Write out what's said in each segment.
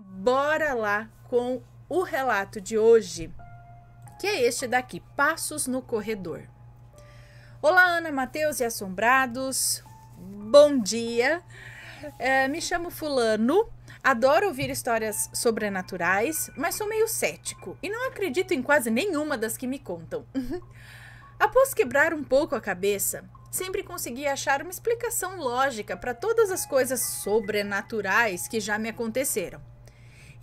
bora lá com o relato de hoje, que é este daqui: Passos no Corredor. Olá, Ana Matheus e Assombrados, bom dia. É, me chamo Fulano, adoro ouvir histórias sobrenaturais, mas sou meio cético e não acredito em quase nenhuma das que me contam. Após quebrar um pouco a cabeça, sempre consegui achar uma explicação lógica para todas as coisas sobrenaturais que já me aconteceram.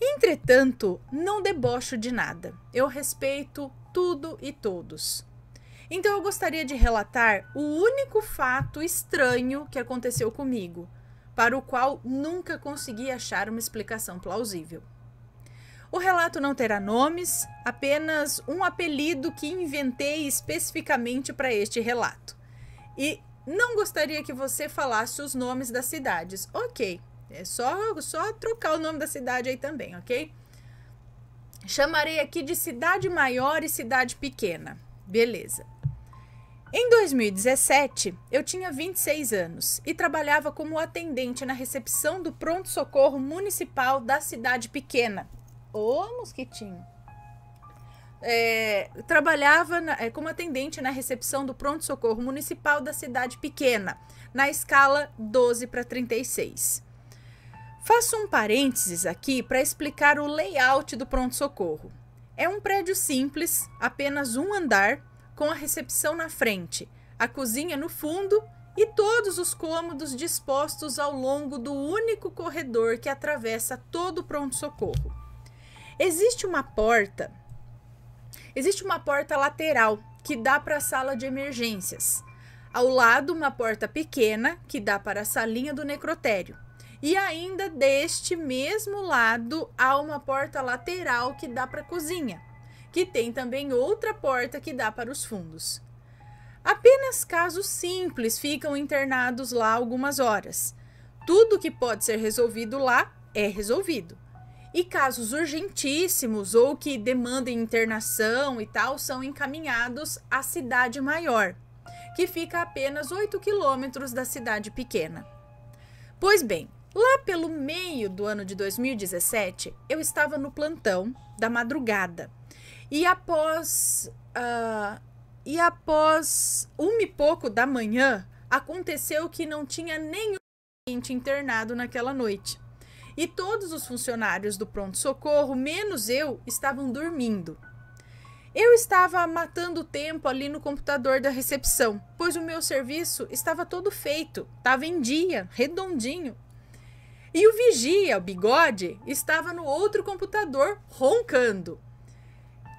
Entretanto, não debocho de nada. Eu respeito tudo e todos. Então eu gostaria de relatar o único fato estranho que aconteceu comigo, para o qual nunca consegui achar uma explicação plausível. O relato não terá nomes, apenas um apelido que inventei especificamente para este relato. E não gostaria que você falasse os nomes das cidades. Ok, é só, só trocar o nome da cidade aí também, ok? Chamarei aqui de cidade maior e cidade pequena. Beleza. Em 2017, eu tinha 26 anos e trabalhava como atendente na recepção do pronto-socorro municipal da cidade pequena. Ô, oh, mosquitinho! É, trabalhava na, é, como atendente na recepção do pronto-socorro municipal da cidade pequena, na escala 12 para 36. Faço um parênteses aqui para explicar o layout do pronto-socorro. É um prédio simples, apenas um andar, com a recepção na frente, a cozinha no fundo e todos os cômodos dispostos ao longo do único corredor que atravessa todo o pronto-socorro. Existe uma porta, existe uma porta lateral que dá para a sala de emergências. Ao lado, uma porta pequena que dá para a salinha do necrotério. E ainda deste mesmo lado há uma porta lateral que dá para a cozinha, que tem também outra porta que dá para os fundos. Apenas casos simples ficam internados lá algumas horas. Tudo que pode ser resolvido lá é resolvido. E casos urgentíssimos ou que demandem internação e tal são encaminhados à cidade maior, que fica a apenas 8 quilômetros da cidade pequena. Pois bem, Lá pelo meio do ano de 2017, eu estava no plantão da madrugada. E após. Uh, e após uma e pouco da manhã, aconteceu que não tinha nenhum paciente internado naquela noite. E todos os funcionários do pronto-socorro, menos eu, estavam dormindo. Eu estava matando tempo ali no computador da recepção, pois o meu serviço estava todo feito, estava em dia, redondinho, e o vigia, o bigode, estava no outro computador roncando.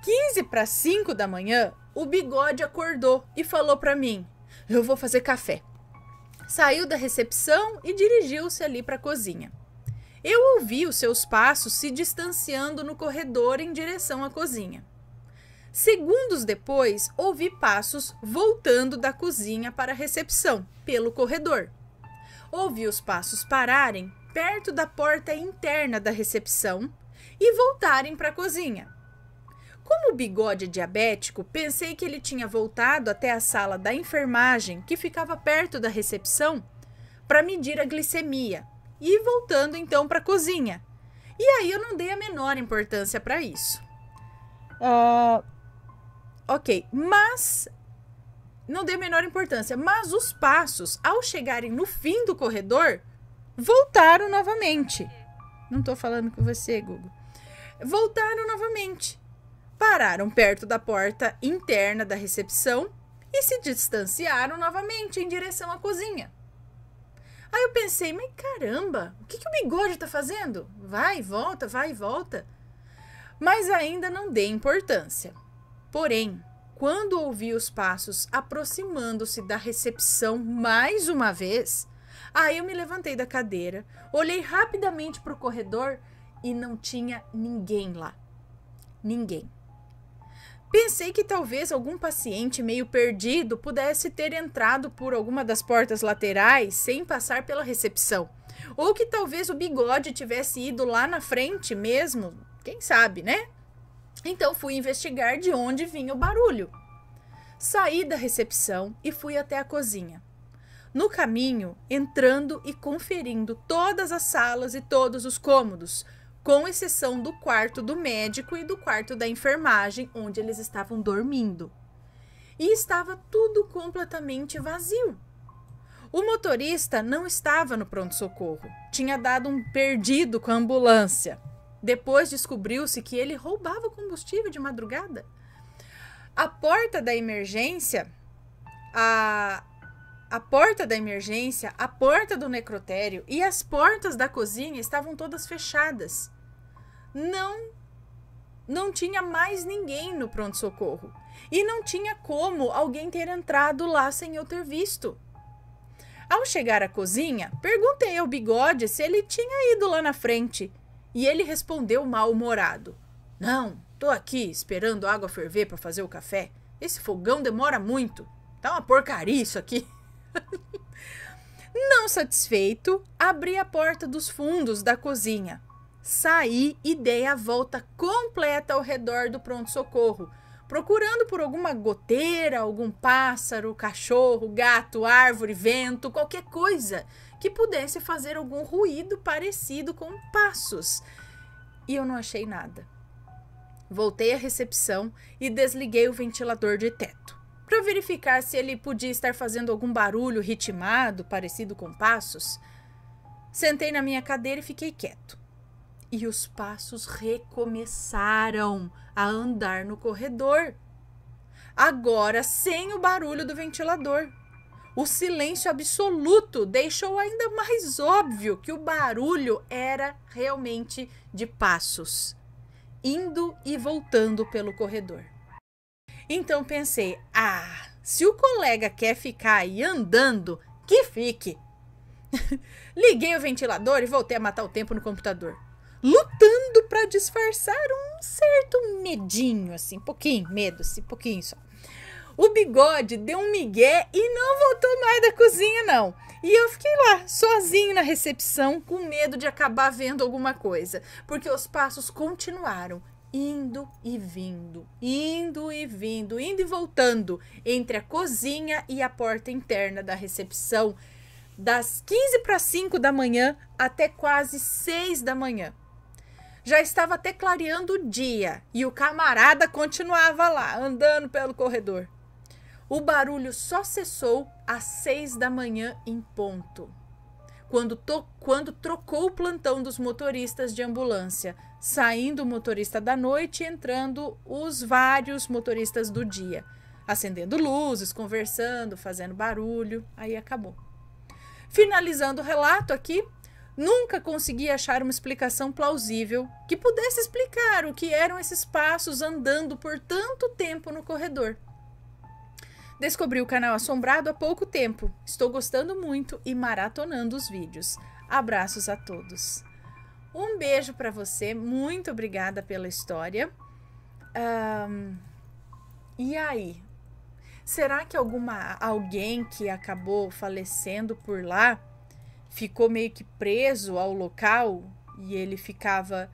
15 para 5 da manhã, o bigode acordou e falou para mim: Eu vou fazer café. Saiu da recepção e dirigiu-se ali para a cozinha. Eu ouvi os seus passos se distanciando no corredor em direção à cozinha. Segundos depois, ouvi passos voltando da cozinha para a recepção, pelo corredor. Ouvi os passos pararem perto da porta interna da recepção e voltarem para a cozinha. Como o bigode é diabético, pensei que ele tinha voltado até a sala da enfermagem, que ficava perto da recepção, para medir a glicemia e voltando então para a cozinha. E aí eu não dei a menor importância para isso. Uh, ok, mas não dei a menor importância. Mas os passos, ao chegarem no fim do corredor, voltaram novamente. Não estou falando com você, Google. Voltaram novamente. Pararam perto da porta interna da recepção e se distanciaram novamente em direção à cozinha. Aí eu pensei, mas caramba, o que, que o bigode está fazendo? Vai, volta, vai, volta. Mas ainda não dei importância. Porém, quando ouvi os passos aproximando-se da recepção mais uma vez, Aí eu me levantei da cadeira, olhei rapidamente para o corredor e não tinha ninguém lá. Ninguém. Pensei que talvez algum paciente meio perdido pudesse ter entrado por alguma das portas laterais sem passar pela recepção. Ou que talvez o bigode tivesse ido lá na frente mesmo, quem sabe, né? Então fui investigar de onde vinha o barulho. Saí da recepção e fui até a cozinha. No caminho, entrando e conferindo todas as salas e todos os cômodos, com exceção do quarto do médico e do quarto da enfermagem, onde eles estavam dormindo. E estava tudo completamente vazio. O motorista não estava no pronto-socorro, tinha dado um perdido com a ambulância. Depois descobriu-se que ele roubava combustível de madrugada. A porta da emergência, a, a porta da emergência, a porta do necrotério e as portas da cozinha estavam todas fechadas. Não não tinha mais ninguém no pronto socorro e não tinha como alguém ter entrado lá sem eu ter visto. Ao chegar à cozinha, perguntei ao Bigode se ele tinha ido lá na frente e ele respondeu mal-humorado: "Não, tô aqui esperando a água ferver para fazer o café. Esse fogão demora muito. Tá uma porcaria isso aqui." Não satisfeito, abri a porta dos fundos da cozinha. Saí e dei a volta completa ao redor do pronto-socorro, procurando por alguma goteira, algum pássaro, cachorro, gato, árvore, vento, qualquer coisa que pudesse fazer algum ruído parecido com passos. E eu não achei nada. Voltei à recepção e desliguei o ventilador de teto para verificar se ele podia estar fazendo algum barulho ritmado, parecido com passos. Sentei na minha cadeira e fiquei quieto. E os passos recomeçaram a andar no corredor. Agora sem o barulho do ventilador. O silêncio absoluto deixou ainda mais óbvio que o barulho era realmente de passos, indo e voltando pelo corredor. Então pensei: ah, se o colega quer ficar aí andando, que fique. Liguei o ventilador e voltei a matar o tempo no computador, lutando para disfarçar um certo medinho, assim, pouquinho, medo, assim, pouquinho só. O bigode deu um migué e não voltou mais da cozinha, não. E eu fiquei lá, sozinho na recepção, com medo de acabar vendo alguma coisa, porque os passos continuaram indo e vindo, indo e vindo, indo e voltando entre a cozinha e a porta interna da recepção, das 15 para 5 da manhã até quase 6 da manhã. Já estava até clareando o dia e o camarada continuava lá, andando pelo corredor. O barulho só cessou às 6 da manhã em ponto quando, to, quando trocou o plantão dos motoristas de ambulância, saindo o motorista da noite e entrando os vários motoristas do dia, acendendo luzes, conversando, fazendo barulho. Aí acabou. Finalizando o relato aqui, nunca consegui achar uma explicação plausível que pudesse explicar o que eram esses passos andando por tanto tempo no corredor. Descobri o canal Assombrado há pouco tempo. Estou gostando muito e maratonando os vídeos. Abraços a todos. Um beijo para você. Muito obrigada pela história. Um, e aí? Será que alguma alguém que acabou falecendo por lá ficou meio que preso ao local e ele ficava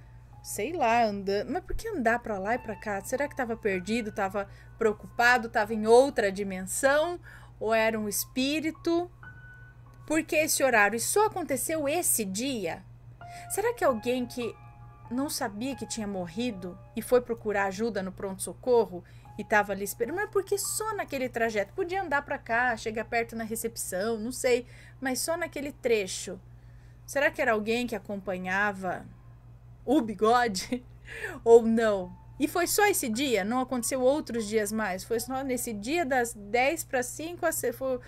sei lá, andando. Mas por que andar para lá e para cá? Será que estava perdido, estava preocupado, estava em outra dimensão? Ou era um espírito? Por que esse horário? E só aconteceu esse dia? Será que alguém que não sabia que tinha morrido e foi procurar ajuda no pronto-socorro e estava ali esperando? Mas por que só naquele trajeto? Podia andar para cá, chegar perto na recepção, não sei, mas só naquele trecho. Será que era alguém que acompanhava o bigode ou não. E foi só esse dia, não aconteceu outros dias mais. Foi só nesse dia das 10 para 5, foi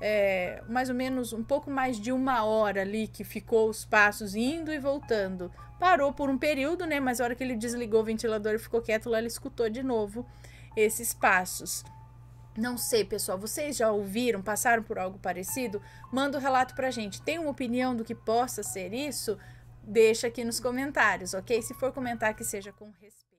é, mais ou menos um pouco mais de uma hora ali que ficou os passos indo e voltando. Parou por um período, né? Mas a hora que ele desligou o ventilador e ficou quieto lá, ele escutou de novo esses passos. Não sei, pessoal, vocês já ouviram, passaram por algo parecido? Manda o um relato pra gente. Tem uma opinião do que possa ser isso? deixa aqui nos comentários, ok? Se for comentar que seja com respeito.